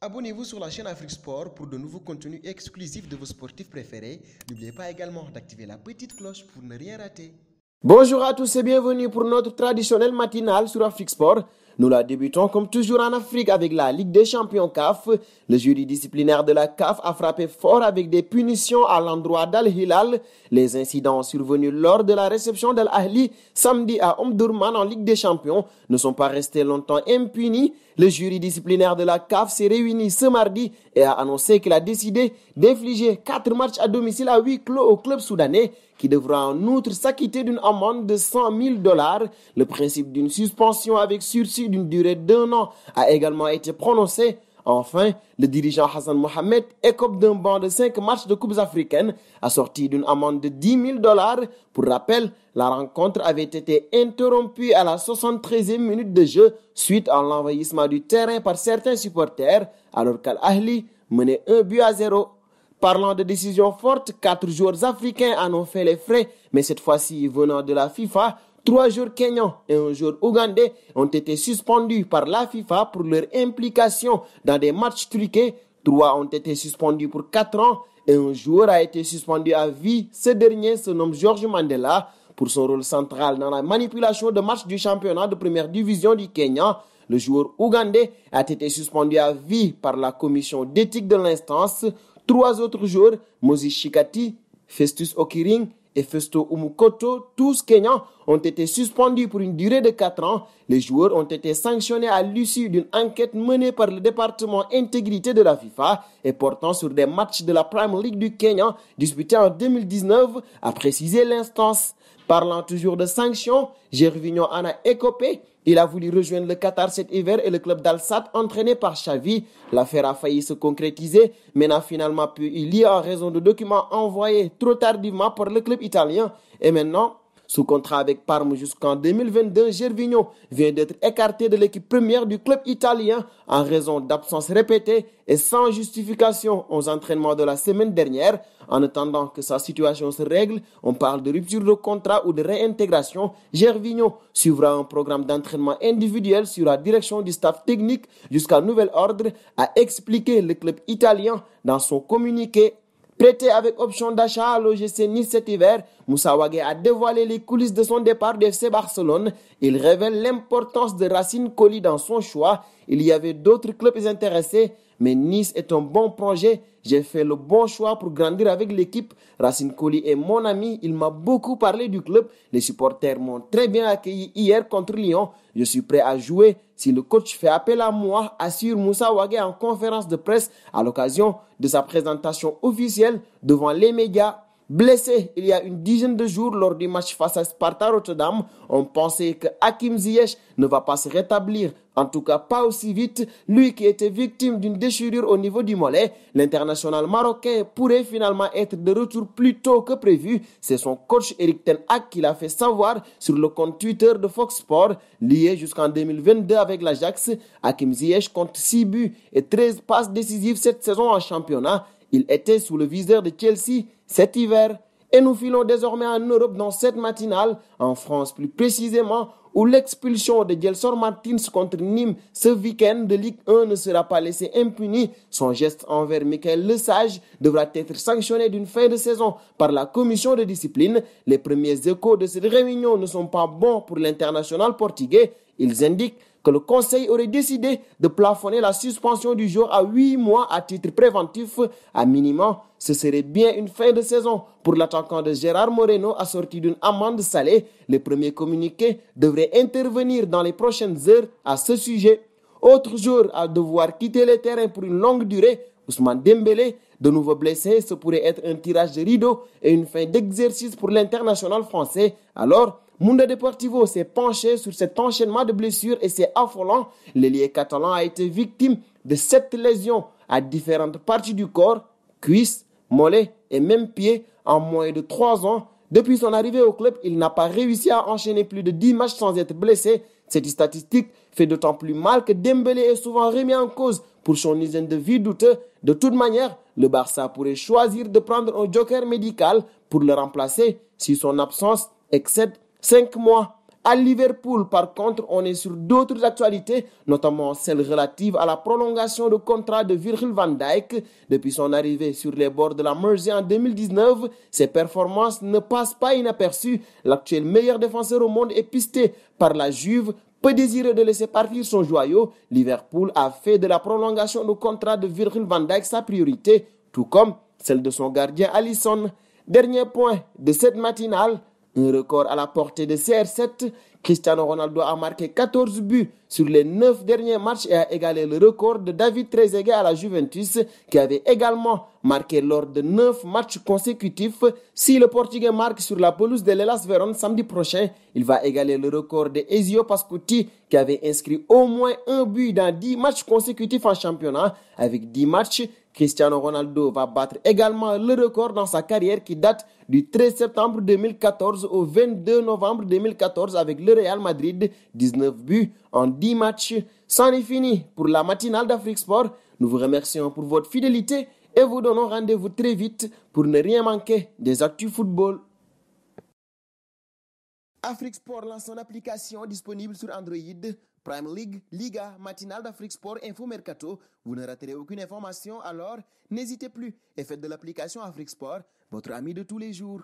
Abonnez-vous sur la chaîne Afrique Sport pour de nouveaux contenus exclusifs de vos sportifs préférés. N'oubliez pas également d'activer la petite cloche pour ne rien rater. Bonjour à tous et bienvenue pour notre traditionnelle matinale sur Afrique Sport. Nous la débutons comme toujours en Afrique avec la Ligue des champions CAF. Le jury disciplinaire de la CAF a frappé fort avec des punitions à l'endroit d'Al-Hilal. Les incidents survenus lors de la réception d'Al-Ahli samedi à Omdurman en Ligue des champions ne sont pas restés longtemps impunis. Le jury disciplinaire de la CAF s'est réuni ce mardi et a annoncé qu'il a décidé d'infliger quatre matchs à domicile à huis clos au club soudanais qui devra en outre s'acquitter d'une amende de 100 000 dollars. Le principe d'une suspension avec sursis d'une durée d'un an a également été prononcé. Enfin, le dirigeant Hassan Mohamed écope d'un banc de 5 matchs de coupes africaines, assorti d'une amende de 10 000 dollars. Pour rappel, la rencontre avait été interrompue à la 73e minute de jeu suite à l'envahissement du terrain par certains supporters, alors qu'Al-Ahli menait un but à zéro Parlant de décisions fortes, quatre joueurs africains en ont fait les frais, mais cette fois-ci venant de la FIFA, Trois joueurs kenyans et un joueur ougandais ont été suspendus par la FIFA pour leur implication dans des matchs truqués. Trois ont été suspendus pour quatre ans et un joueur a été suspendu à vie. Ce dernier se nomme George Mandela pour son rôle central dans la manipulation de matchs du championnat de première division du Kenya. Le joueur ougandais a été suspendu à vie par la commission d'éthique de l'instance. Trois autres joueurs, Moses Shikati, Festus Okiring et Festo Umukoto, tous Kenyans, ont été suspendus pour une durée de 4 ans. Les joueurs ont été sanctionnés à l'issue d'une enquête menée par le département intégrité de la FIFA et portant sur des matchs de la Prime League du Kenya disputés en 2019, a précisé l'instance. Parlant toujours de sanctions, Gervinho en a écopé. Il a voulu rejoindre le Qatar cet hiver et le club d'Alsat entraîné par Xavi. L'affaire a failli se concrétiser, mais n'a finalement pu y lire en raison de documents envoyés trop tardivement par le club italien et maintenant sous contrat avec Parme jusqu'en 2022. Gervinho vient d'être écarté de l'équipe première du club italien en raison d'absences répétées et sans justification aux entraînements de la semaine dernière. En attendant que sa situation se règle, on parle de rupture de contrat ou de réintégration. Gervinho suivra un programme d'entraînement individuel sur la direction du staff technique jusqu'à nouvel ordre, a expliqué le club italien dans son communiqué Prêté avec option d'achat à l'OGC Nice cet hiver, Moussa a dévoilé les coulisses de son départ FC Barcelone. Il révèle l'importance de Racine Colli dans son choix il y avait d'autres clubs intéressés, mais Nice est un bon projet. J'ai fait le bon choix pour grandir avec l'équipe. Racine Colli est mon ami. Il m'a beaucoup parlé du club. Les supporters m'ont très bien accueilli hier contre Lyon. Je suis prêt à jouer. Si le coach fait appel à moi, assure Moussa Wagé en conférence de presse à l'occasion de sa présentation officielle devant les médias Blessé il y a une dizaine de jours lors du match face à Sparta Rotterdam, on pensait que Hakim Ziyech ne va pas se rétablir, en tout cas pas aussi vite, lui qui était victime d'une déchirure au niveau du mollet. L'international marocain pourrait finalement être de retour plus tôt que prévu. C'est son coach Eric Ten Hag qui l'a fait savoir sur le compte Twitter de Fox Sports, lié jusqu'en 2022 avec l'Ajax. Hakim Ziyech compte 6 buts et 13 passes décisives cette saison en championnat. Il était sous le viseur de Chelsea cet hiver et nous filons désormais en Europe dans cette matinale, en France plus précisément, où l'expulsion de Gelsor Martins contre Nîmes ce week-end de Ligue 1 ne sera pas laissée impunie. Son geste envers Michael Lesage devra être sanctionné d'une fin de saison par la commission de discipline. Les premiers échos de cette réunion ne sont pas bons pour l'international portugais. Ils indiquent que le Conseil aurait décidé de plafonner la suspension du jour à huit mois à titre préventif. À minima, ce serait bien une fin de saison pour l'attaquant de Gérard Moreno assorti d'une amende salée. les premiers communiqués devraient intervenir dans les prochaines heures à ce sujet. Autre jour à devoir quitter le terrain pour une longue durée, Ousmane Dembélé, de nouveau blessé, ce pourrait être un tirage de rideau et une fin d'exercice pour l'international français. Alors, Mundo Deportivo s'est penché sur cet enchaînement de blessures et c'est affolant. L'ailier catalan a été victime de sept lésions à différentes parties du corps, cuisses, mollets et même pieds en moins de trois ans. Depuis son arrivée au club, il n'a pas réussi à enchaîner plus de 10 matchs sans être blessé. Cette statistique fait d'autant plus mal que Dembélé est souvent remis en cause pour son hygiène de vie douteuse. De toute manière, le Barça pourrait choisir de prendre un joker médical pour le remplacer si son absence excède Cinq mois. À Liverpool, par contre, on est sur d'autres actualités, notamment celle relative à la prolongation de contrat de Virgil van Dijk. Depuis son arrivée sur les bords de la Mersey en 2019, ses performances ne passent pas inaperçues. L'actuel meilleur défenseur au monde est pisté par la Juve, peu désireux de laisser partir son joyau, Liverpool a fait de la prolongation du contrat de Virgil van Dijk sa priorité, tout comme celle de son gardien Allison. Dernier point de cette matinale, un record à la portée de CR7. Cristiano Ronaldo a marqué 14 buts sur les 9 derniers matchs et a égalé le record de David Trezeguet à la Juventus qui avait également marqué lors de 9 matchs consécutifs. Si le Portugais marque sur la pelouse de l'Elas Veron samedi prochain, il va égaler le record de Ezio Pascuti qui avait inscrit au moins un but dans 10 matchs consécutifs en championnat avec 10 matchs Cristiano Ronaldo va battre également le record dans sa carrière qui date du 13 septembre 2014 au 22 novembre 2014 avec le Real Madrid, 19 buts en 10 matchs. C'en est fini pour la matinale d'Afrique Sport. Nous vous remercions pour votre fidélité et vous donnons rendez-vous très vite pour ne rien manquer des actus football. Afrique Sport lance son application disponible sur Android. Prime League, Liga, Matinal d'Afrique Sport, Info Mercato. Vous ne raterez aucune information, alors n'hésitez plus et faites de l'application Afrique Sport votre ami de tous les jours.